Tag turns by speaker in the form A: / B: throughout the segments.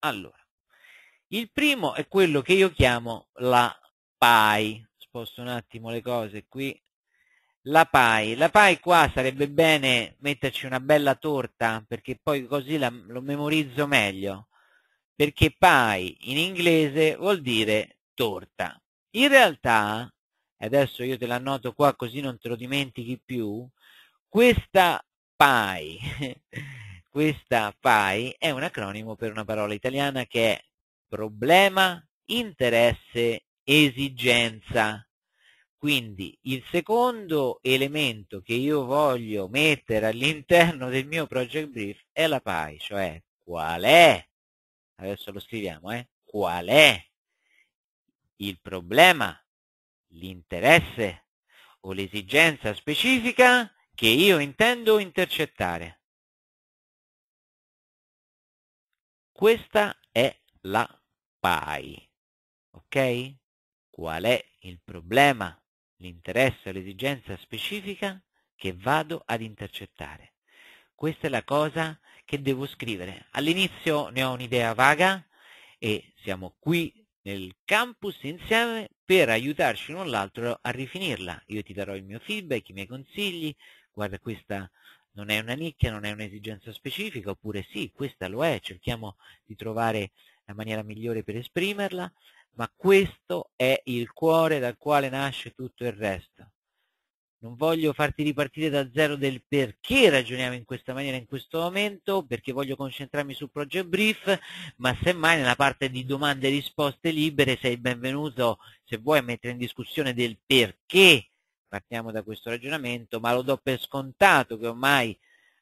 A: Allora, il primo è quello che io chiamo la PAI. Sposto un attimo le cose qui. La PAI. La PAI qua sarebbe bene metterci una bella torta perché poi così la, lo memorizzo meglio. Perché PAI in inglese vuol dire torta. In realtà, adesso io te la noto qua così non te lo dimentichi più, questa PAI Questa PAI è un acronimo per una parola italiana che è problema, interesse, esigenza. Quindi il secondo elemento che io voglio mettere all'interno del mio project brief è la PAI, cioè qual è, adesso lo scriviamo, eh, qual è il problema, l'interesse o l'esigenza specifica che io intendo intercettare. Questa è la PAI. Ok? Qual è il problema, l'interesse o l'esigenza specifica che vado ad intercettare? Questa è la cosa che devo scrivere. All'inizio ne ho un'idea vaga e siamo qui nel campus insieme per aiutarci l'un l'altro a rifinirla. Io ti darò il mio feedback, i miei consigli, guarda questa non è una nicchia, non è un'esigenza specifica, oppure sì, questa lo è, cerchiamo di trovare la maniera migliore per esprimerla, ma questo è il cuore dal quale nasce tutto il resto. Non voglio farti ripartire da zero del perché ragioniamo in questa maniera in questo momento, perché voglio concentrarmi sul project brief, ma semmai nella parte di domande e risposte libere sei benvenuto se vuoi mettere in discussione del perché partiamo da questo ragionamento, ma lo do per scontato che ormai,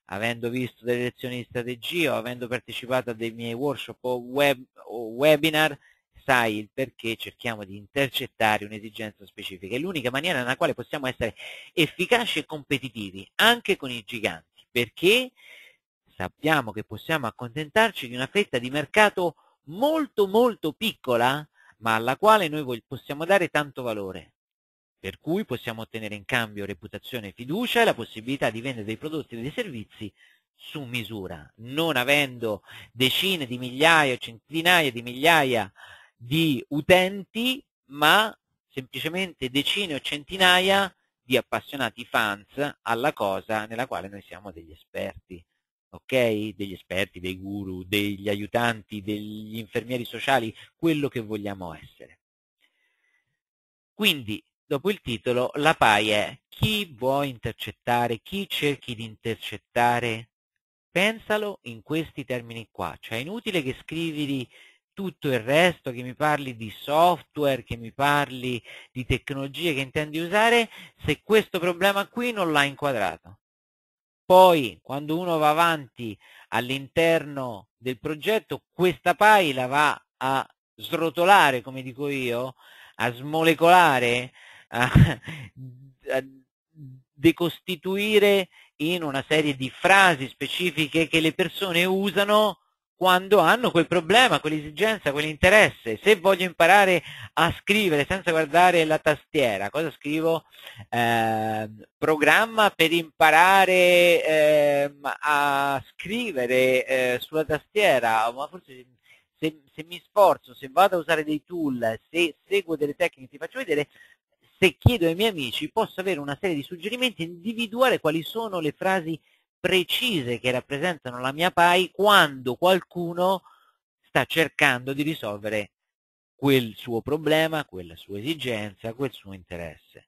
A: avendo visto delle lezioni di strategia o avendo partecipato a dei miei workshop o, web, o webinar, sai il perché cerchiamo di intercettare un'esigenza specifica. È l'unica maniera nella quale possiamo essere efficaci e competitivi, anche con i giganti, perché sappiamo che possiamo accontentarci di una fetta di mercato molto molto piccola, ma alla quale noi possiamo dare tanto valore per cui possiamo ottenere in cambio reputazione e fiducia e la possibilità di vendere dei prodotti e dei servizi su misura, non avendo decine di migliaia, o centinaia di migliaia di utenti, ma semplicemente decine o centinaia di appassionati fans alla cosa nella quale noi siamo degli esperti, ok? Degli esperti, dei guru, degli aiutanti, degli infermieri sociali, quello che vogliamo essere. Quindi Dopo il titolo, la PAI è chi vuoi intercettare, chi cerchi di intercettare. Pensalo in questi termini qua, cioè è inutile che scrivi di tutto il resto, che mi parli di software, che mi parli di tecnologie che intendi usare, se questo problema qui non l'ha inquadrato. Poi, quando uno va avanti all'interno del progetto, questa PAI la va a srotolare, come dico io, a smolecolare, a, a decostituire in una serie di frasi specifiche che le persone usano quando hanno quel problema, quell'esigenza, quell'interesse. Se voglio imparare a scrivere senza guardare la tastiera, cosa scrivo? Eh, programma per imparare eh, a scrivere eh, sulla tastiera, ma forse se, se, mi sforzo, se vado a usare dei tool, se seguo delle tecniche, ti faccio vedere, se chiedo ai miei amici posso avere una serie di suggerimenti, e individuare quali sono le frasi precise che rappresentano la mia PAI quando qualcuno sta cercando di risolvere quel suo problema, quella sua esigenza, quel suo interesse.